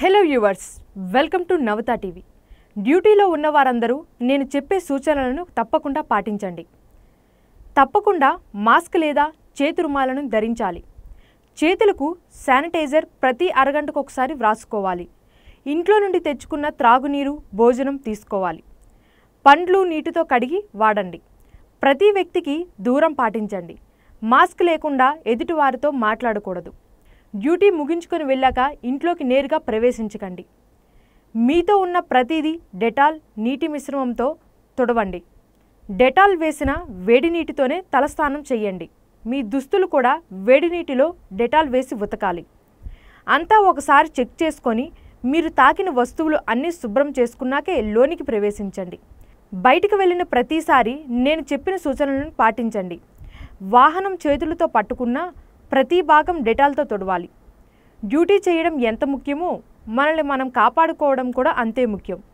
hello viewers welcome to Navata TV డ్యూటీలో ఉన్న వారందరూ నేను చెప్పే సూచనలను తప్పకుండా పాటించండి తప్పకుండా మాస్క్ లేదా చేతి రుమాలను ధరించాలి చేతులకు శానిటైజర్ ప్రతి అరగంటకు ఒకసారి వ్రాసుకోవాలి ఇంట్లో నుండి తెచ్చుకున్న త్రాగునీరు భోజనం తీసుకోవాలి పండ్లు నీటితో కడిగి వాడండి ప్రతి వ్యక్తికి దూరం పాటించండి మాస్క్ లేకుండా ఎదుటివారితో మాట్లాడకూడదు డ్యూటీ ముగించుకొని వెళ్ళాక ఇంట్లోకి నేరుగా ప్రవేశించకండి మీతో ఉన్న ప్రతిదీ డెటాల్ నీటి మిశ్రమంతో తుడవండి డెటాల్ వేసిన వేడి నీటితోనే తలస్నానం చేయండి మీ దుస్తులు కూడా వేడి నీటిలో డెటాల్ వేసి ఉతకాలి అంతా ఒకసారి చెక్ చేసుకొని మీరు తాకిన వస్తువులు అన్నీ శుభ్రం చేసుకున్నాకే లోనికి ప్రవేశించండి బయటికి వెళ్ళిన ప్రతిసారి నేను చెప్పిన సూచనలను పాటించండి వాహనం చేతులతో పట్టుకున్నా ప్రతి భాగం డెటాల్తో తొడవాలి డ్యూటీ చేయడం ఎంత ముఖ్యమో మనల్ని మనం కాపాడుకోవడం కూడా అంతే ముఖ్యం